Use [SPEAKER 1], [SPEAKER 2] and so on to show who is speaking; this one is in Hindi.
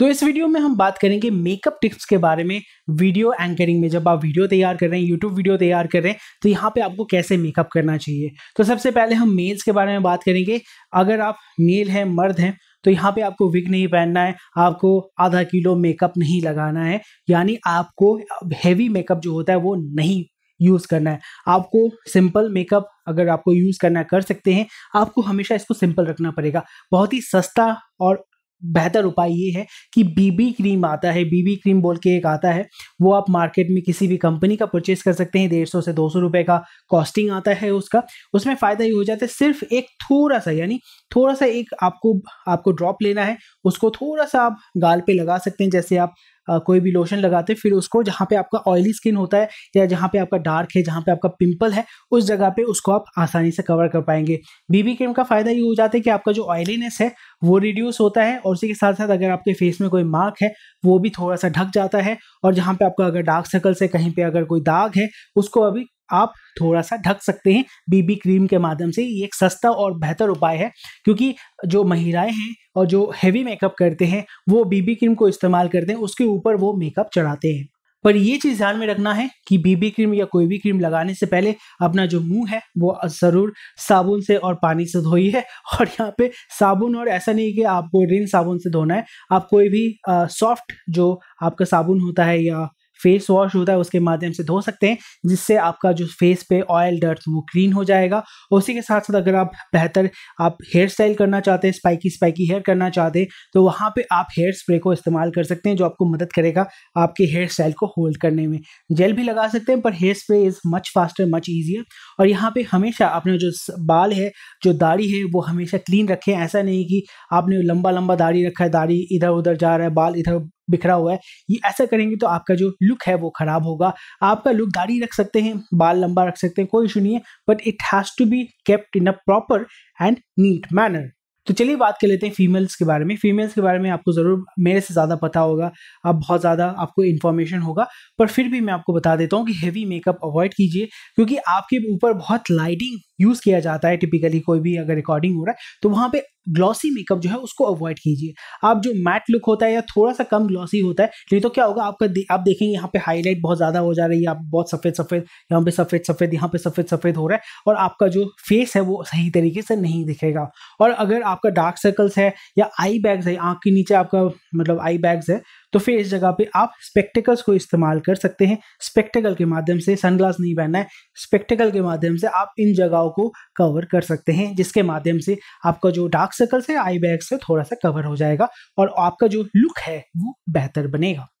[SPEAKER 1] तो इस वीडियो में हम बात करेंगे मेकअप टिप्स के बारे में वीडियो एंकरिंग में जब आप वीडियो तैयार कर रहे हैं यूट्यूब वीडियो तैयार कर रहे हैं तो यहाँ पे आपको कैसे मेकअप करना चाहिए तो सबसे पहले हम मेल्स के बारे में बात करेंगे अगर आप मेल हैं मर्द हैं तो यहाँ पे आपको विग नहीं पहनना है आपको आधा किलो मेकअप नहीं लगाना है यानी आपको हैवी मेकअप जो होता है वो नहीं यूज़ करना है आपको सिंपल मेकअप अगर आपको यूज़ करना कर सकते हैं आपको हमेशा इसको सिंपल रखना पड़ेगा बहुत ही सस्ता और बेहतर उपाय ये है कि बीबी क्रीम आता है बीबी क्रीम बोल के एक आता है वो आप मार्केट में किसी भी कंपनी का परचेज कर सकते हैं डेढ़ सौ से दो सौ रुपये का कॉस्टिंग आता है उसका उसमें फ़ायदा ये हो जाता है सिर्फ एक थोड़ा सा यानी थोड़ा सा एक आपको आपको ड्रॉप लेना है उसको थोड़ा सा आप गाल पे लगा सकते हैं जैसे आप कोई भी लोशन लगाते फिर उसको जहाँ पे आपका ऑयली स्किन होता है या जहाँ पे आपका डार्क है जहाँ पे आपका पिंपल है उस जगह पे उसको आप आसानी से कवर कर पाएंगे बीबी क्रीम का फ़ायदा ये हो जाता है कि आपका जो ऑयलीनेस है वो रिड्यूस होता है और उसी के साथ साथ अगर आपके फेस में कोई मार्क है वो भी थोड़ा सा ढक जाता है और जहाँ पे आपका अगर डार्क सर्कल से कहीं पे अगर कोई दाग है उसको अभी आप थोड़ा सा ढक सकते हैं बीबी क्रीम के माध्यम से ये एक सस्ता और बेहतर उपाय है क्योंकि जो महिलाएं हैं और जो हैवी मेकअप करते हैं वो बीबी क्रीम को इस्तेमाल करते हैं उसके ऊपर वो मेकअप चढ़ाते हैं पर ये चीज़ ध्यान में रखना है कि बीबी क्रीम या कोई भी क्रीम लगाने से पहले अपना जो मुंह है वो ज़रूर साबुन से और पानी से धोई है और यहाँ पे साबुन और ऐसा नहीं कि आपको रिन साबुन से धोना है आप कोई भी सॉफ्ट जो आपका साबुन होता है या फेस वॉश होता है उसके माध्यम से धो सकते हैं जिससे आपका जो फेस पे ऑयल डर्ट वो क्लीन हो जाएगा उसी के साथ साथ अगर आप बेहतर आप हेयर स्टाइल करना चाहते हैं स्पाइकी स्पाइकी हेयर करना चाहते हैं तो वहाँ पर आप हेयर स्प्रे को इस्तेमाल कर सकते हैं जो आपको मदद करेगा आपके हेयर स्टाइल को होल्ड करने में जेल भी लगा सकते हैं पर hair spray is much faster much easier और यहाँ पर हमेशा अपने जो बाल है जो दाढ़ी है वो हमेशा क्लीन रखें ऐसा नहीं कि आपने लंबा लंबा दाढ़ी रखा है दाढ़ी इधर उधर जा रहा है बाल इधर बिखरा हुआ है ये ऐसा करेंगे तो आपका जो लुक है वो खराब होगा आपका लुक दाढ़ी रख सकते हैं बाल लंबा रख सकते हैं कोई इशू नहीं है but it has to be kept in a proper and neat manner तो चलिए बात कर लेते हैं फीमेल्स के बारे में फीमेल्स के बारे में आपको ज़रूर मेरे से ज़्यादा पता होगा आप बहुत ज़्यादा आपको इन्फॉर्मेशन होगा पर फिर भी मैं आपको बता देता हूँ कि हेवी मेकअप अवॉइड कीजिए क्योंकि आपके ऊपर बहुत लाइटिंग यूज़ किया जाता है टिपिकली कोई भी अगर रिकॉर्डिंग हो रहा है तो वहाँ पे ग्लॉसी मेकअप जो है उसको अवॉइड कीजिए आप जो मैट लुक होता है या थोड़ा सा कम ग्लॉसी होता है नहीं तो क्या होगा आपका दे, आप देखेंगे यहाँ पे हाईलाइट बहुत ज़्यादा हो जा रही है आप बहुत सफ़ेद सफ़ेद यहाँ पे सफ़ेद सफ़ेद यहाँ पे सफ़ेद सफ़ेद हो रहा है और आपका जो फेस है वो सही तरीके से नहीं दिखेगा और अगर आपका डार्क सर्कल्स है या आई बैग्स है आँख के नीचे आपका मतलब आई बैग्स है तो फिर इस जगह पे आप स्पेक्टिकल्स को इस्तेमाल कर सकते हैं स्पेक्टिकल के माध्यम से सनग्लास नहीं पहनना है स्पेक्टिकल के माध्यम से आप इन जगहों को कवर कर सकते हैं जिसके माध्यम से आपका जो डार्क सर्कल्स है आई बैग से थोड़ा सा कवर हो जाएगा और आपका जो लुक है वो बेहतर बनेगा